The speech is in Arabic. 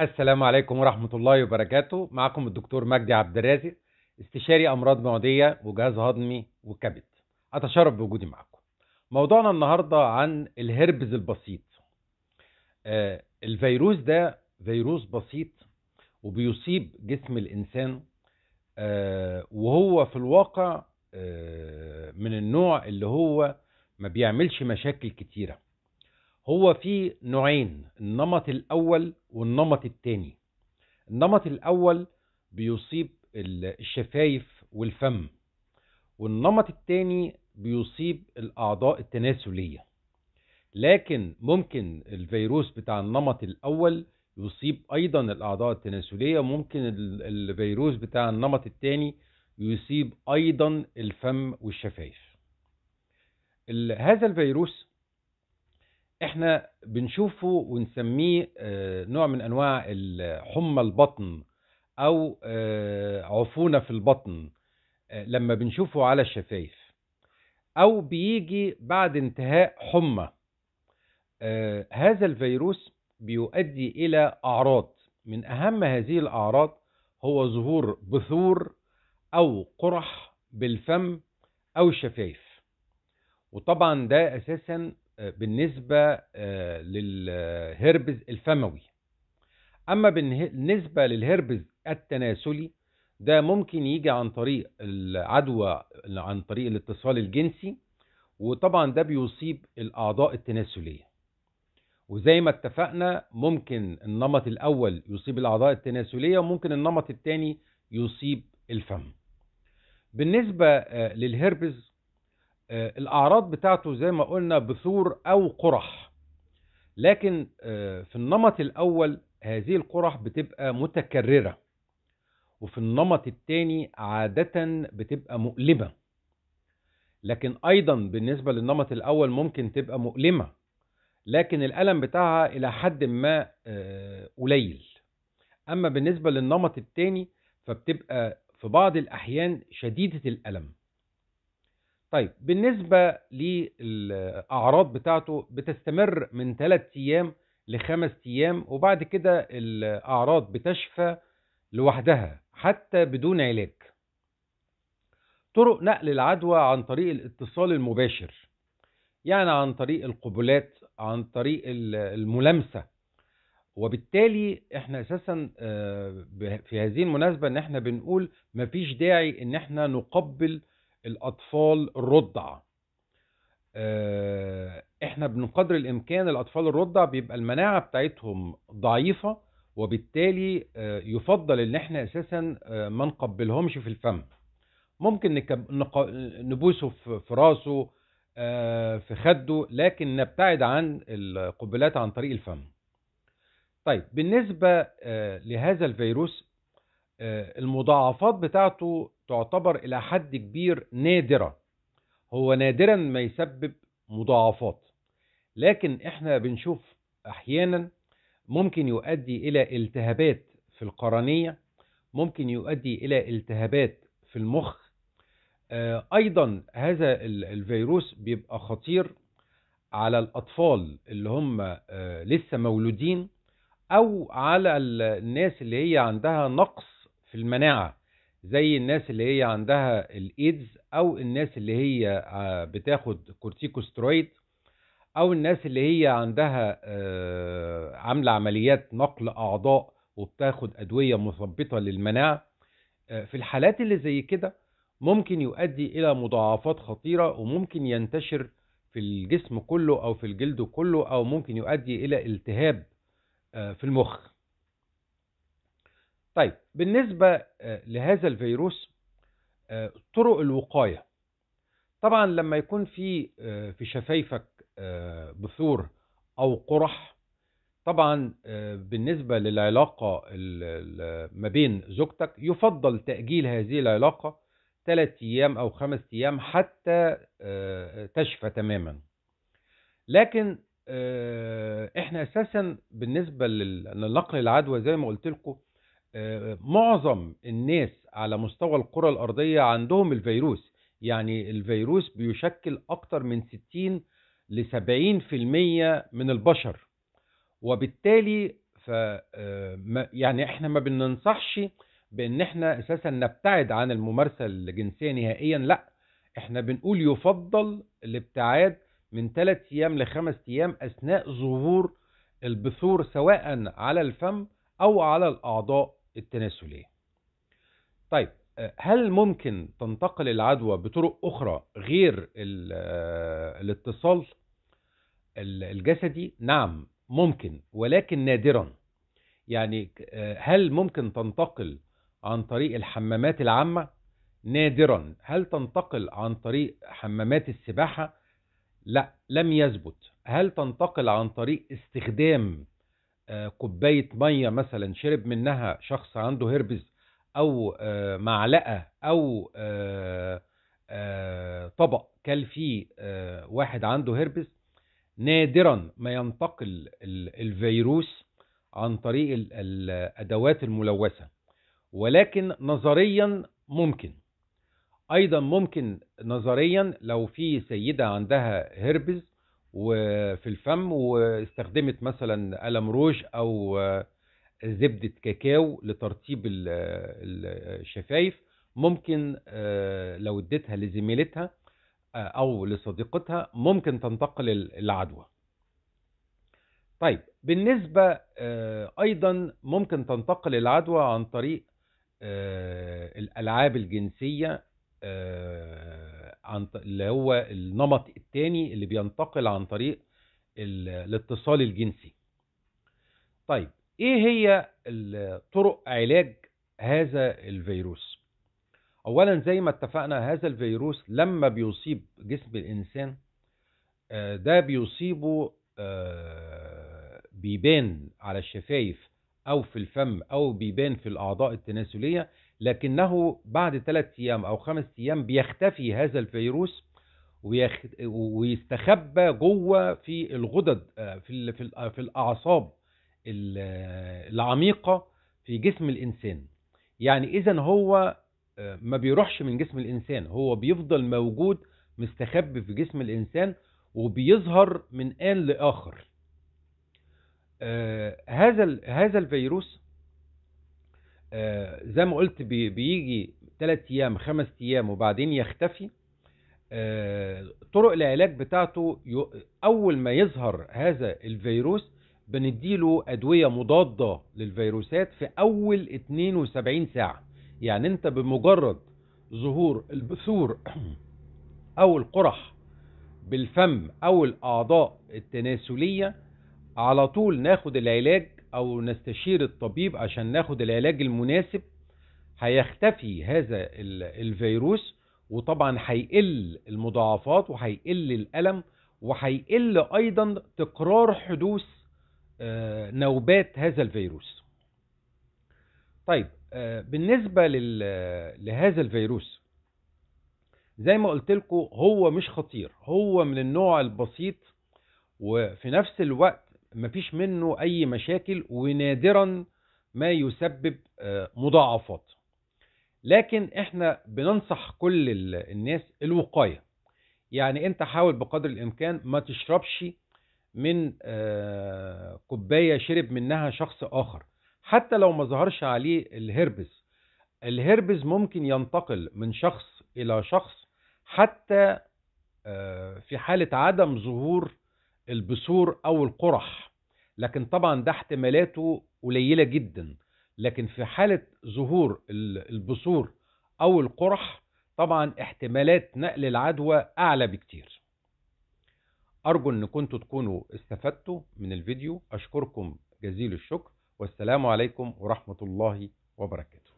السلام عليكم ورحمة الله وبركاته معكم الدكتور مجدي عبد الرازق استشاري أمراض معدية وجهاز هضمي وكبد أتشرف بوجودي معكم موضوعنا النهاردة عن الهربز البسيط آه الفيروس ده فيروس بسيط وبيصيب جسم الإنسان آه وهو في الواقع آه من النوع اللي هو ما بيعملش مشاكل كتيرة هو في نوعين النمط الأول والنمط الثاني النمط الأول بيصيب الشفايف والفم والنمط الثاني بيصيب الأعضاء التناسلية لكن ممكن الفيروس بتاع النمط الأول يصيب أيضا الأعضاء التناسلية ممكن الفيروس بتاع النمط الثاني يصيب أيضا الفم والشفايف هذا الفيروس احنا بنشوفه ونسميه آه، نوع من انواع حمى البطن او آه، عفونه في البطن آه، لما بنشوفه على الشفايف او بيجي بعد انتهاء حمى هذا الفيروس بيؤدي الى اعراض من اهم هذه الاعراض هو ظهور بثور او قرح بالفم او الشفايف وطبعا ده اساسا بالنسبة آه، للهربز الفموي أما بالنسبة للهربز التناسلي ده ممكن يجي عن طريق العدوى عن طريق الاتصال الجنسي وطبعا ده بيصيب الأعضاء التناسلية وزي ما اتفقنا ممكن النمط الأول يصيب الأعضاء التناسلية وممكن النمط الثاني يصيب الفم بالنسبة آه، للهربز آه، الأعراض بتاعته زي ما قلنا بثور أو قرح لكن آه، في النمط الأول هذه القرح بتبقى متكررة وفي النمط الثاني عادة بتبقى مؤلمة لكن أيضا بالنسبة للنمط الأول ممكن تبقى مؤلمة لكن الألم بتاعها إلى حد ما آه، قليل أما بالنسبة للنمط الثاني فبتبقى في بعض الأحيان شديدة الألم طيب بالنسبة للأعراض بتاعته بتستمر من 3 أيام لخمس أيام وبعد كده الأعراض بتشفى لوحدها حتى بدون علاج طرق نقل العدوى عن طريق الاتصال المباشر يعني عن طريق القبلات عن طريق الملامسة وبالتالي احنا اساسا آه، في هذه المناسبة ان احنا بنقول مفيش داعي ان احنا نقبل الأطفال الرضع آه، احنا بقدر الامكان الاطفال الرضع بيبقى المناعه بتاعتهم ضعيفه وبالتالي آه، يفضل ان احنا اساسا آه، ما نقبلهمش في الفم ممكن نبوسه في راسه في خده لكن نبتعد عن القبلات عن طريق الفم طيب بالنسبه لهذا الفيروس المضاعفات بتاعته تعتبر إلى حد كبير نادرة هو نادرا ما يسبب مضاعفات لكن احنا بنشوف أحيانا ممكن يؤدي إلى التهابات في القرنية ممكن يؤدي إلى التهابات في المخ آه، أيضا هذا الفيروس بيبقى خطير على الأطفال اللي هم آه، لسه مولودين أو على الناس اللي هي عندها نقص في المناعة زي الناس اللي هي عندها الايدز او الناس اللي هي آه، بتاخد كورتيكوسترويد او الناس اللي هي عندها آه، عامله عمليات نقل اعضاء وبتاخد ادويه مثبطه للمناعه آه، في الحالات اللي زي كده ممكن يؤدي الى مضاعفات خطيره وممكن ينتشر في الجسم كله او في الجلد كله او ممكن يؤدي الى التهاب في المخ طيب بالنسبة آه، لهذا الفيروس آه، طرق الوقاية طبعا لما يكون في آه، في شفايفك بثور أو قرح طبعا بالنسبة للعلاقة ما بين زوجتك يفضل تأجيل هذه العلاقة ثلاث أيام أو خمس أيام حتى تشفى تماما لكن احنا اساسا بالنسبة لنقل العدوى زي ما قلت لكم معظم الناس على مستوى الكرة الأرضية عندهم الفيروس يعني الفيروس بيشكل أكتر من 60 ل 70% من البشر وبالتالي ف آه، يعني احنا ما بننصحش بان احنا اساسا نبتعد عن الممارسه الجنسيه نهائيا لا احنا بنقول يفضل الابتعاد من ثلاث ايام لخمس ايام اثناء ظهور البثور سواء على الفم او على الاعضاء التناسلية طيب آه، هل ممكن تنتقل العدوى بطرق أخرى غير آه، الاتصال الجسدي؟ نعم ممكن ولكن نادرا يعني آه، هل ممكن تنتقل عن طريق الحمامات العامة؟ نادرا هل تنتقل عن طريق حمامات السباحة؟ لا لم يثبت هل تنتقل عن طريق استخدام آه، كوبايه ميه مثلا شرب منها شخص عنده هربز او آه، معلقه او آه، طبق كل فيه واحد عنده هربز نادرا ما ينتقل الفيروس عن طريق الادوات الملوثه ولكن نظريا ممكن ايضا ممكن نظريا لو في سيده عندها هربز وفي الفم واستخدمت مثلا قلم روج او آه، زبدة كاكاو لترطيب الشفايف ممكن آه، لو اديتها لزميلتها آه، او لصديقتها ممكن تنتقل العدوى طيب بالنسبة ايضا ممكن تنتقل العدوى عن طريق الالعاب الجنسية عن اللي هو النمط الثاني اللي بينتقل عن طريق الاتصال الجنسي طيب ايه هي طرق علاج هذا الفيروس اولا زي ما اتفقنا هذا الفيروس لما بيصيب جسم الانسان آه، ده بيصيبه آه، بيبان على الشفايف او في الفم او بيبان في الاعضاء التناسليه لكنه بعد ثلاث أيام أو خمس أيام بيختفي هذا الفيروس ويستخبى جوه في الغدد آه، في آه، في الأعصاب العميقة في جسم الإنسان يعني إذا هو آه، ما بيروحش من جسم الإنسان هو بيفضل موجود مستخبي في جسم الإنسان وبيظهر من آن لآخر هذا هذا الفيروس آه، زي ما قلت بيجي ثلاث ايام خمس ايام وبعدين يختفي آه، طرق العلاج بتاعته اول ما يظهر هذا الفيروس بنديله ادويه مضاده للفيروسات في اول 72 ساعه يعني انت بمجرد ظهور البثور او القرح بالفم او الاعضاء التناسليه على طول ناخد العلاج او نستشير الطبيب عشان ناخد العلاج المناسب هيختفي هذا الفيروس وطبعا هيقل المضاعفات وهيقل الالم وهيقل ايضا تكرار حدوث آه، نوبات هذا الفيروس طيب آه، بالنسبة لهذا الفيروس زي ما قلت لكم هو مش خطير هو من النوع البسيط وفي نفس الوقت مفيش منه أي مشاكل ونادرا ما يسبب آه، مضاعفات لكن احنا بننصح كل الناس الوقاية يعني انت حاول بقدر الامكان ما تشربش من آه، كوباية شرب منها شخص اخر حتى لو ما ظهرش عليه الهربس الهربس ممكن ينتقل من شخص الى شخص حتى آه، في حالة عدم ظهور البثور او القرح لكن طبعا ده احتمالاته قليله جدا لكن في حاله ظهور البثور او القرح طبعا احتمالات نقل العدوى اعلى بكتير ارجو ان كنتوا تكونوا استفدتوا من الفيديو اشكركم جزيل الشكر والسلام عليكم ورحمه الله وبركاته